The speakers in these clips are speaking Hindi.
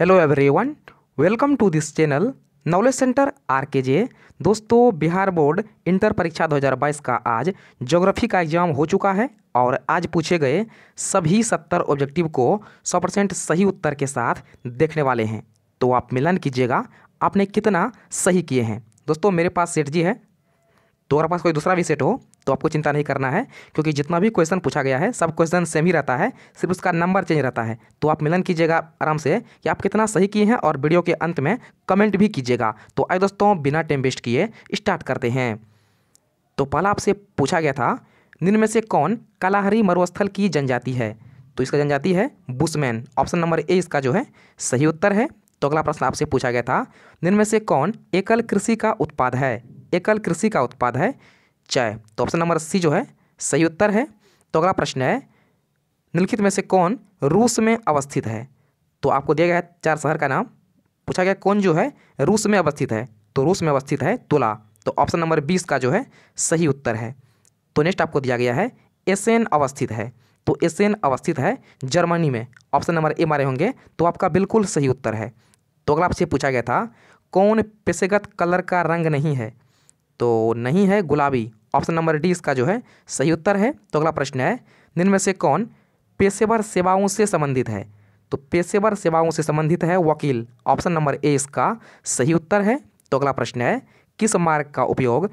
hello everyone welcome to this channel knowledge centre R K J दोस्तों बिहार बोर्ड इंटर परीक्षा 2022 का आज ज्योग्राफी का एग्जाम हो चुका है और आज पूछे गए सभी सत्तर ऑब्जेक्टिव को सौ परसेंट सही उत्तर के साथ देखने वाले हैं तो आप मिलन कीजिएगा आपने कितना सही किए हैं दोस्तों मेरे पास सेट जी है तो पास कोई दूसरा भी सेट हो तो आपको चिंता नहीं करना है क्योंकि जितना भी क्वेश्चन पूछा गया है सब क्वेश्चन सेम ही रहता है सिर्फ उसका नंबर चेंज रहता है तो आप मिलन कीजिएगा आराम से कि आप कितना सही किए हैं और वीडियो के अंत में कमेंट भी कीजिएगा तो आए दोस्तों बिना टाइम वेस्ट किए स्टार्ट करते हैं तो पहला आपसे पूछा गया था निम्न में से कौन कालाहरी मरुस्थल की जनजाति है तो इसका जनजाति है बुशमैन ऑप्शन नंबर ए इसका जो है सही उत्तर है तो अगला प्रश्न आपसे पूछा गया था निम्न में से कौन एकल कृषि का उत्पाद है एकल कृषि का उत्पाद है चाय तो ऑप्शन नंबर सी जो है सही उत्तर है तो अगला प्रश्न है निम्नलिखित में से कौन रूस में अवस्थित है तो आपको दिया गया है चार शहर का नाम पूछा गया कौन जो है रूस में अवस्थित है तो रूस में अवस्थित है तुला तो ऑप्शन नंबर बीस का जो है सही उत्तर है तो नेक्स्ट आपको दिया गया है एसेन अवस्थित है तो एसेन अवस्थित है जर्मनी में ऑप्शन नंबर ए मारे होंगे तो आपका बिल्कुल सही उत्तर है तो अगला आपसे पूछा गया था कौन पेशेगत कलर का रंग नहीं है तो नहीं है गुलाबी ऑप्शन नंबर डी इसका जो है सही उत्तर है तो अगला प्रश्न है निम्न में से कौन पेशेवर सेवाओं से संबंधित है तो पेशेवर सेवाओं से संबंधित है वकील ऑप्शन नंबर ए इसका सही उत्तर है तो अगला प्रश्न है किस मार्ग का उपयोग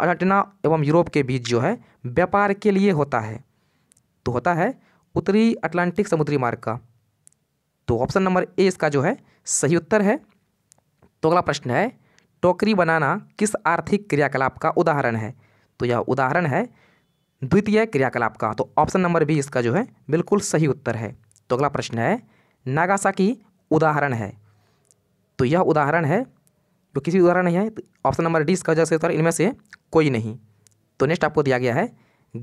अर्जेंटीना एवं यूरोप के बीच जो है व्यापार के लिए होता है तो होता है उत्तरी अटलांटिक समुद्री मार्ग का तो ऑप्शन नंबर ए इसका जो है सही उत्तर है तो अगला प्रश्न है टोकरी बनाना किस आर्थिक क्रियाकलाप का उदाहरण है तो यह उदाहरण है द्वितीय क्रियाकलाप का तो ऑप्शन नंबर बी इसका जो है बिल्कुल सही उत्तर है तो अगला प्रश्न है की उदाहरण है तो यह उदाहरण है जो किसी उदाहरण नहीं है ऑप्शन नंबर डी इसका जैसे उत्तर इनमें से कोई नहीं तो नेक्स्ट आपको दिया गया है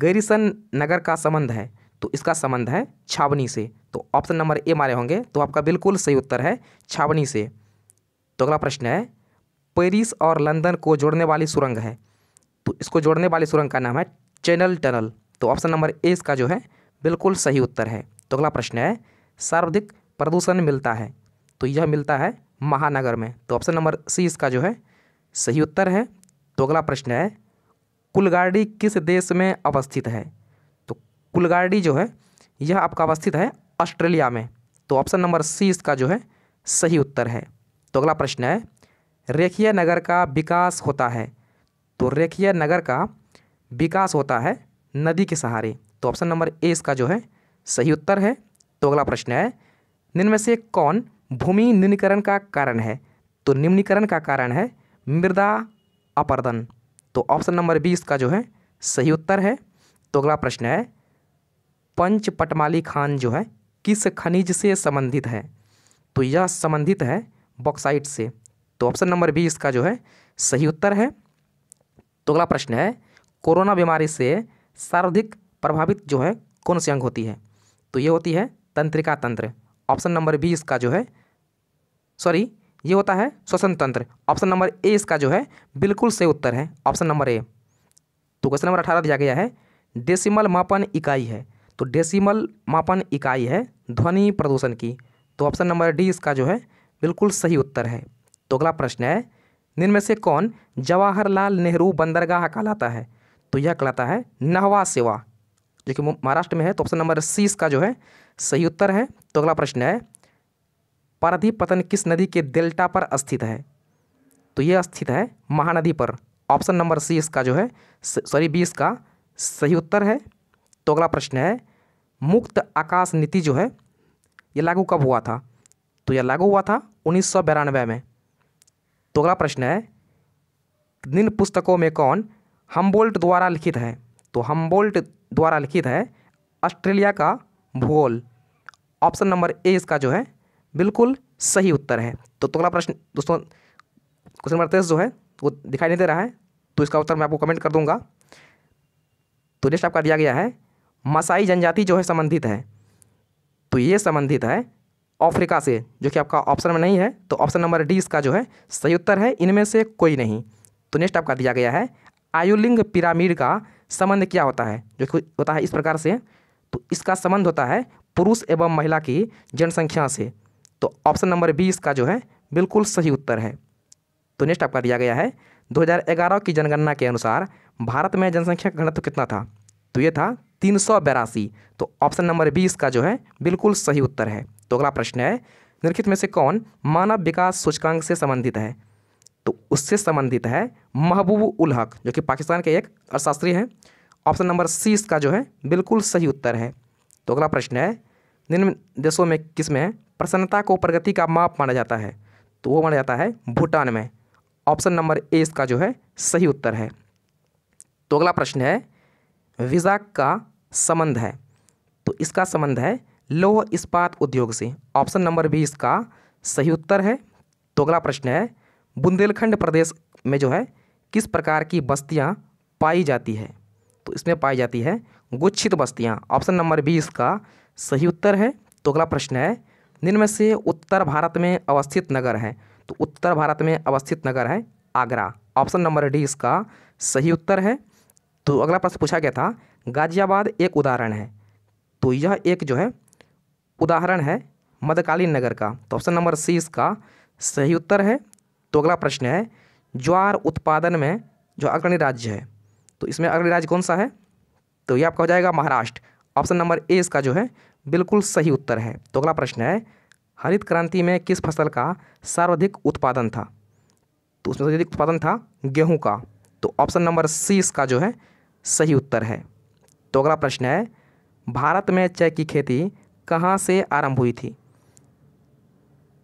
गैरिसन नगर का संबंध है तो इसका संबंध है छावनी से तो ऑप्शन नंबर ए मारे होंगे तो आपका बिल्कुल सही उत्तर है छावनी से तो अगला प्रश्न है पेरिस और लंदन को जोड़ने वाली सुरंग है तो इसको जोड़ने वाली सुरंग का नाम है चैनल टनल तो ऑप्शन नंबर ए इसका जो है बिल्कुल सही उत्तर है तो अगला प्रश्न है सर्वाधिक प्रदूषण मिलता है तो यह मिलता है महानगर में तो ऑप्शन नंबर सी इसका जो है सही उत्तर है तो अगला प्रश्न है कुलगाड़ी किस देश में अवस्थित है तो कुलगाड़ी जो है यह आपका अवस्थित है ऑस्ट्रेलिया में तो ऑप्शन नंबर सी इसका जो है सही उत्तर है तो अगला प्रश्न है रेखिया नगर का विकास होता है तो रेखीय नगर का विकास होता है नदी के सहारे तो ऑप्शन नंबर ए इसका जो है सही उत्तर है तो अगला प्रश्न है निम्न में से कौन भूमि निम्नीकरण का कारण है तो निम्नीकरण का कारण है मृदा अपर्दन तो ऑप्शन नंबर बी इसका जो है सही उत्तर है तो अगला प्रश्न है पंच पटमाली खान जो है किस खनिज से संबंधित है तो यह संबंधित है बॉक्साइट से तो ऑप्शन नंबर बी इसका जो है सही उत्तर है तो अगला प्रश्न है कोरोना बीमारी से सर्वाधिक प्रभावित जो है कौन सी अंग होती है तो ये होती है तंत्रिका तंत्र ऑप्शन नंबर बी इसका जो है सॉरी ये होता है श्वसन तंत्र ऑप्शन नंबर ए इसका जो है बिल्कुल सही उत्तर है ऑप्शन नंबर ए तो क्वेश्चन नंबर अठारह दिया गया है डेसिमल मापन इकाई है तो डेसिमल मापन इकाई है ध्वनि प्रदूषण की तो ऑप्शन नंबर डी इसका जो है बिल्कुल सही उत्तर है तो अगला प्रश्न है निम्न से कौन जवाहरलाल नेहरू बंदरगाह कहलाता है तो यह कहलाता है नहवा सेवा जो कि महाराष्ट्र में है तो ऑप्शन नंबर सी इसका जो है सही उत्तर है तो अगला प्रश्न है पतन किस नदी के डेल्टा पर स्थित है तो यह स्थित है महानदी पर ऑप्शन नंबर सी इसका जो है सॉरी बी इसका सही उत्तर है तो अगला प्रश्न है मुक्त आकाश नीति जो है यह लागू कब हुआ था तो यह लागू हुआ था उन्नीस में तो अगला प्रश्न है निम्न पुस्तकों में कौन हम्बोल्ट द्वारा लिखित है तो हम्बोल्ट द्वारा लिखित है ऑस्ट्रेलिया का भूगोल ऑप्शन नंबर ए इसका जो है बिल्कुल सही उत्तर है तो अगला प्रश्न दोस्तों क्वेश्चन नंबर तेईस जो है वो दिखाई नहीं दे रहा है तो इसका उत्तर मैं आपको कमेंट कर दूंगा तो नेक्स्ट आपका दिया गया है मसाई जनजाति जो है संबंधित है तो ये संबंधित है अफ्रीका से जो कि आपका ऑप्शन में नहीं है तो ऑप्शन नंबर डी इसका जो है सही उत्तर है इनमें से कोई नहीं तो नेक्स्ट आपका दिया गया है आयुलिंग पिरामिड का संबंध क्या होता है जो कि होता है इस प्रकार से तो इसका संबंध होता है पुरुष एवं महिला की जनसंख्या से तो ऑप्शन नंबर बी इसका जो है बिल्कुल सही उत्तर है तो नेक्स्ट आपका दिया गया है 2011 की जनगणना के अनुसार भारत में जनसंख्या घनत्व कितना था तो ये था तीन सौ बयासी तो ऑप्शन नंबर बी इसका जो है बिल्कुल सही उत्तर है तो अगला प्रश्न है निम्नलिखित में से कौन मानव विकास सूचकांक से संबंधित है तो उससे संबंधित है महबूब उल हक जो कि पाकिस्तान के एक अर्थशास्त्री हैं ऑप्शन नंबर सी इसका जो है बिल्कुल सही उत्तर है तो अगला प्रश्न है निम्न देशों में किस में प्रसन्नता को प्रगति का माप माना जाता है तो वो माना जाता है भूटान में ऑप्शन नंबर ए इसका जो है सही उत्तर है तो अगला प्रश्न है वीज़ा का संबंध है तो इसका संबंध है लोह इस्पात उद्योग से ऑप्शन नंबर बी इसका सही उत्तर है तो अगला प्रश्न है बुंदेलखंड प्रदेश में जो है किस प्रकार की बस्तियाँ पाई जाती है तो इसमें पाई जाती है गुच्छित बस्तियाँ ऑप्शन नंबर बी इसका सही उत्तर है तो अगला प्रश्न है निम्न से उत्तर भारत में अवस्थित नगर है तो उत्तर भारत में अवस्थित नगर है आगरा ऑप्शन नंबर डी इसका सही उत्तर है तो अगला प्रश्न पूछा गया था गाजियाबाद एक उदाहरण है तो यह एक जो है उदाहरण है मध्यकालीन नगर का तो ऑप्शन नंबर सी इसका सही उत्तर है तो अगला प्रश्न है ज्वार उत्पादन में जो अग्रणी राज्य है तो इसमें अग्रणी राज्य कौन सा है तो ये आपका हो जाएगा महाराष्ट्र ऑप्शन नंबर ए इसका जो है बिल्कुल सही उत्तर है तो अगला प्रश्न है हरित क्रांति में किस फसल का सर्वाधिक उत्पादन था तो उसमें सर्वाधिक उत्पादन था गेहूं का तो ऑप्शन नंबर सी इसका जो है सही उत्तर है तो अगला प्रश्न है भारत में चाय की खेती कहाँ से आरंभ हुई थी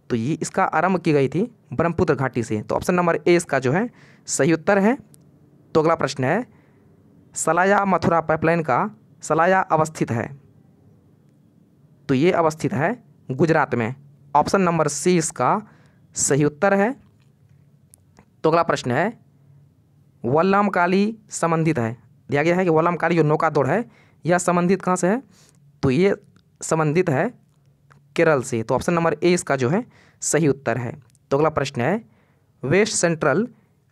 तो ये इसका आरंभ की गई थी ब्रह्मपुत्र घाटी से तो ऑप्शन नंबर ए इसका जो है सही उत्तर है तो अगला प्रश्न है सलाया मथुरा पाइपलाइन का सलाया अवस्थित है तो ये अवस्थित है गुजरात में ऑप्शन नंबर सी इसका सही उत्तर है तो अगला प्रश्न है वल्लम काली संबंधित है दिया गया है कि वलम कार्य जो नौका दौड़ है यह संबंधित कहाँ से है तो ये संबंधित है केरल से तो ऑप्शन नंबर ए इसका जो है सही उत्तर है तो अगला प्रश्न है वेस्ट सेंट्रल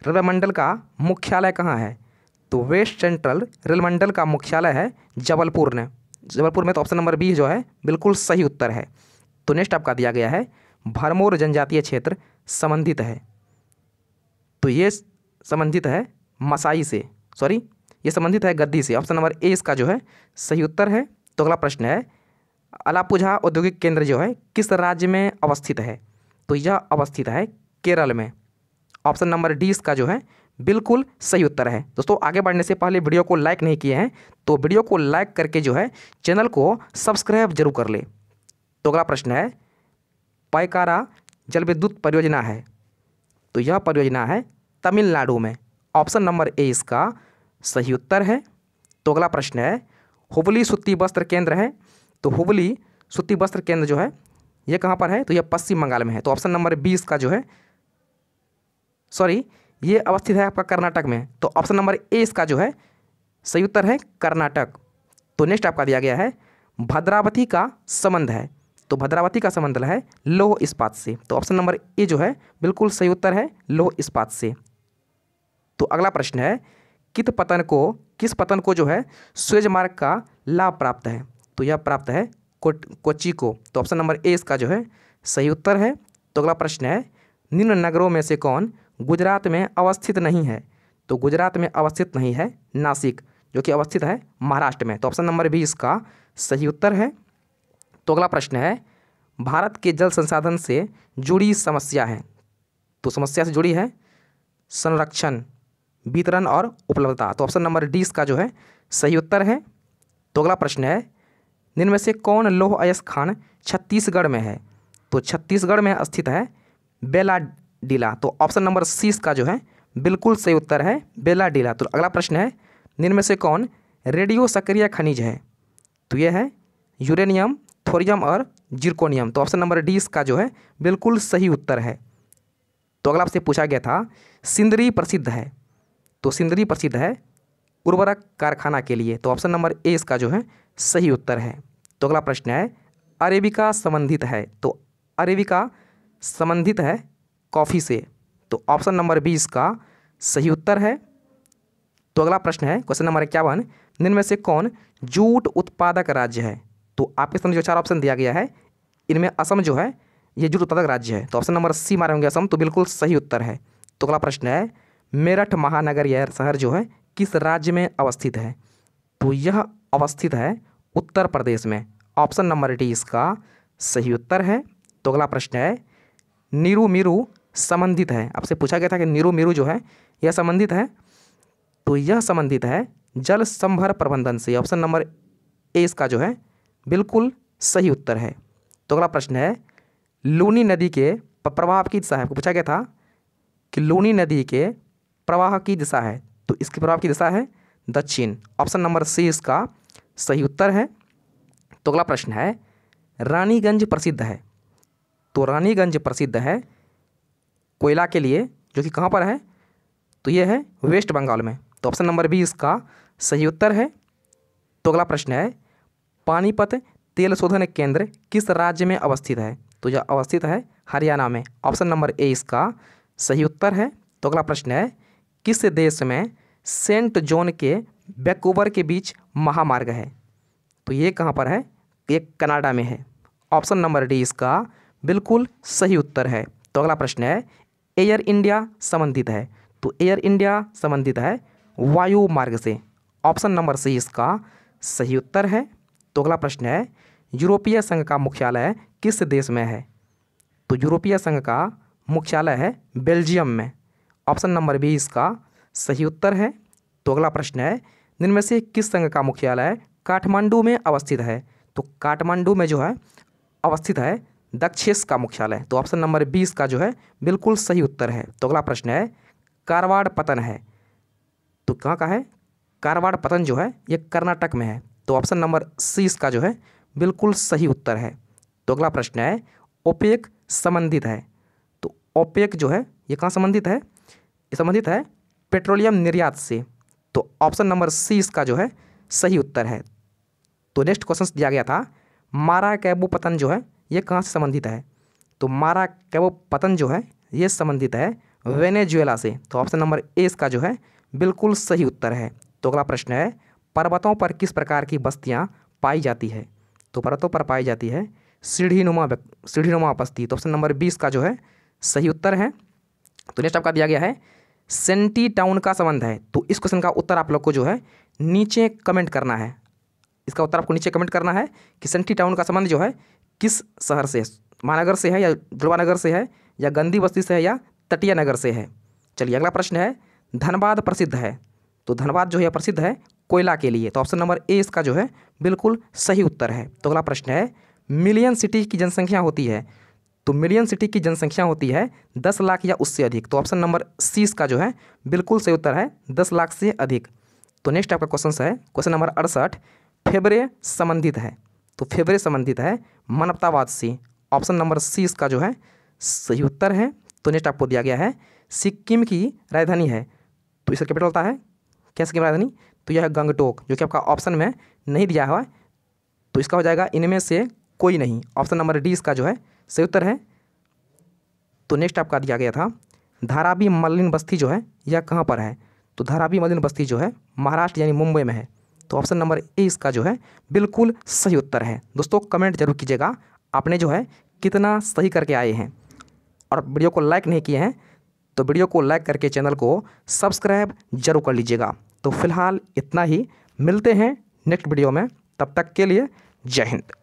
रेलवे मंडल का मुख्यालय कहाँ है तो वेस्ट सेंट्रल रेल मंडल का मुख्यालय है जबलपुर ने जबलपुर में तो ऑप्शन नंबर बी जो है बिल्कुल सही उत्तर है तो नेक्स्ट आपका दिया गया है भरमौर जनजातीय क्षेत्र संबंधित है तो ये संबंधित है मसाई से सॉरी ये संबंधित है गद्दी से ऑप्शन नंबर ए इसका जो है सही उत्तर है तो अगला प्रश्न है अलापुझा औद्योगिक केंद्र जो है किस राज्य में अवस्थित है तो यह अवस्थित है केरल में ऑप्शन नंबर डी इसका जो है बिल्कुल सही उत्तर है दोस्तों आगे बढ़ने से पहले वीडियो को लाइक नहीं किए हैं तो वीडियो को लाइक करके जो है चैनल को सब्सक्राइब जरूर कर ले तो अगला प्रश्न है पैकारा विद्युत परियोजना है तो यह परियोजना है तमिलनाडु में ऑप्शन नंबर ए इसका सही उत्तर है तो अगला प्रश्न है हुबली सुत्ती वस्त्र केंद्र है तो हुबली सुत्ती वस्त्र केंद्र जो है यह कहाँ पर है तो यह पश्चिम बंगाल में है तो ऑप्शन नंबर बीस का जो है सॉरी ये अवस्थित है आपका कर्नाटक में तो ऑप्शन नंबर ए इसका जो है सही उत्तर है कर्नाटक तो नेक्स्ट आपका दिया गया है भद्रावती का संबंध है तो भद्रावती का संबंध है लोह इस्पात से तो ऑप्शन नंबर ए जो है बिल्कुल सही उत्तर है लोह इस्पात से तो अगला प्रश्न है कित पतन को किस पतन को जो है स्वेज मार्ग का लाभ प्राप्त है तो यह प्राप्त है कोची को तो ऑप्शन नंबर ए इसका जो है सही उत्तर है तो अगला प्रश्न है निम्न नगरों में से कौन गुजरात में अवस्थित नहीं है तो गुजरात में अवस्थित नहीं है नासिक जो कि अवस्थित है महाराष्ट्र में तो ऑप्शन नंबर बी इसका सही उत्तर है तो अगला प्रश्न है भारत के जल संसाधन से जुड़ी समस्या है तो समस्या से जुड़ी है संरक्षण वितरण और उपलब्धता तो ऑप्शन नंबर डी इसका जो है सही उत्तर है तो अगला प्रश्न है निम्न में से कौन लोह अयस खान छत्तीसगढ़ में है तो छत्तीसगढ़ में स्थित है बेला डीला तो ऑप्शन नंबर सी इसका जो है बिल्कुल सही उत्तर है बेला डीला तो अगला प्रश्न है निम्न में से कौन रेडियो सक्रिय खनिज है तो यह है यूरेनियम थोरियम और जिरकोनियम तो ऑप्शन नंबर डी इसका जो है बिल्कुल सही उत्तर है तो अगला आपसे पूछा गया था सिंदरी प्रसिद्ध है तो सिंदरी प्रसिद्ध है उर्वरक कारखाना के लिए तो ऑप्शन नंबर ए इसका जो है सही उत्तर है तो अगला प्रश्न है अरेबिका संबंधित है तो अरेबिका संबंधित है कॉफ़ी से तो ऑप्शन नंबर बी इसका सही उत्तर है तो अगला प्रश्न है क्वेश्चन नंबर इक्यावन निम्न से कौन जूट उत्पादक राज्य है तो आपके सामने जो चार ऑप्शन दिया गया है इनमें असम जो है ये जूट उत्पादक राज्य है तो ऑप्शन नंबर सी मारे होंगे असम तो बिल्कुल सही उत्तर है तो अगला प्रश्न है मेरठ महानगर यह शहर जो है किस राज्य में अवस्थित है तो यह अवस्थित है उत्तर प्रदेश में ऑप्शन नंबर डी इसका सही उत्तर है तो अगला प्रश्न है नीरू मीरू संबंधित है आपसे पूछा गया था कि नीरू मीरू जो है यह संबंधित है तो यह संबंधित है जल संभर प्रबंधन से ऑप्शन नंबर ए इसका जो है बिल्कुल सही उत्तर है तो अगला प्रश्न है लूनी नदी के प्रभाव की दिशा है पूछा गया था कि लूनी नदी के प्रवाह की दिशा है तो इसके प्रवाह की दिशा है दक्षिण ऑप्शन नंबर सी इसका सही उत्तर है तो अगला प्रश्न है रानीगंज प्रसिद्ध है तो रानीगंज प्रसिद्ध है कोयला के लिए जो कि कहाँ पर है तो ये है वेस्ट बंगाल में तो ऑप्शन नंबर बी इसका सही उत्तर है तो अगला प्रश्न है पानीपत तेल शोधन केंद्र किस राज्य में अवस्थित है तो यह अवस्थित है हरियाणा में ऑप्शन नंबर ए इसका सही उत्तर है तो अगला प्रश्न है किस देश में सेंट जॉन के वैकूवर के बीच महामार्ग है तो ये कहाँ पर है ये कनाडा में है ऑप्शन नंबर डी इसका बिल्कुल सही उत्तर है तो अगला प्रश्न है एयर इंडिया संबंधित है तो एयर इंडिया संबंधित है वायु मार्ग से ऑप्शन नंबर सी इसका सही उत्तर है तो अगला प्रश्न है यूरोपीय संघ का मुख्यालय किस देश में है तो यूरोपीय संघ का मुख्यालय है बेल्जियम में ऑप्शन नंबर बी इसका सही उत्तर है तो अगला प्रश्न है निम्न से किस संघ का मुख्यालय काठमांडू में अवस्थित है तो काठमांडू में जो है अवस्थित है दक्षेस का मुख्यालय तो ऑप्शन नंबर बी इसका जो है बिल्कुल सही उत्तर है तो अगला प्रश्न है कारवाड़ पतन है तो कहाँ का है कारवाड़ पतन जो है ये कर्नाटक में है तो ऑप्शन नंबर सी इसका जो है बिल्कुल सही उत्तर है तो अगला प्रश्न है ओपेक संबंधित है तो ओपेक जो है ये कहाँ संबंधित है संबंधित है पेट्रोलियम निर्यात से तो ऑप्शन नंबर सी इसका जो है सही उत्तर है तो नेक्स्ट क्वेश्चन दिया गया था मारा कैबो पतन जो है ये कहाँ से संबंधित है तो मारा कैबो पतन जो है ये संबंधित है वेनेजुएला से तो ऑप्शन नंबर ए इसका जो है बिल्कुल सही उत्तर है तो अगला प्रश्न है पर्वतों पर किस प्रकार की बस्तियाँ पाई जाती है तो पर्वतों पर पाई जाती है सीढ़ीनुमा सीढ़ीनुमा बस्ती तो ऑप्शन नंबर बी इसका जो है सही उत्तर है तो नेक्स्ट आपका दिया गया है सेंटी टाउन का संबंध है तो इस क्वेश्चन का उत्तर आप लोग को जो है नीचे कमेंट करना है इसका उत्तर आपको नीचे कमेंट करना है कि सेंटी टाउन का संबंध जो है किस शहर से महानगर से है या नगर से है या गंदी बस्ती से है या तटिया नगर से है चलिए अगला प्रश्न है धनबाद प्रसिद्ध है तो धनबाद जो है प्रसिद्ध है कोयला के लिए तो ऑप्शन नंबर ए इसका जो है बिल्कुल सही उत्तर है तो अगला प्रश्न है मिलियन सिटी की जनसंख्या होती है तो मिलियन सिटी की जनसंख्या होती है दस लाख या उससे अधिक तो ऑप्शन नंबर सी इसका जो है बिल्कुल सही उत्तर है दस लाख से अधिक तो नेक्स्ट आपका क्वेश्चन है क्वेश्चन नंबर अड़सठ फेबरे संबंधित है तो फेबरे संबंधित है मानवतावाद से ऑप्शन नंबर सी इसका जो है सही उत्तर है तो नेक्स्ट आपको दिया गया है सिक्किम की राजधानी है तो इसका कैपिटल होता है क्या सिक्किम राजधानी तो यह है गंगटोक जो कि आपका ऑप्शन में नहीं दिया हुआ है तो इसका हो जाएगा इनमें से कोई नहीं ऑप्शन नंबर डी इसका जो है सही उत्तर है तो नेक्स्ट आपका दिया गया था धारावी मलिन बस्ती जो है यह कहाँ पर है तो धारावी मलिन बस्ती जो है महाराष्ट्र यानी मुंबई में है तो ऑप्शन नंबर ए इसका जो है बिल्कुल सही उत्तर है दोस्तों कमेंट जरूर कीजिएगा आपने जो है कितना सही करके आए हैं और वीडियो को लाइक नहीं किए हैं तो वीडियो को लाइक करके चैनल को सब्सक्राइब जरूर कर लीजिएगा तो फिलहाल इतना ही मिलते हैं नेक्स्ट वीडियो में तब तक के लिए जय हिंद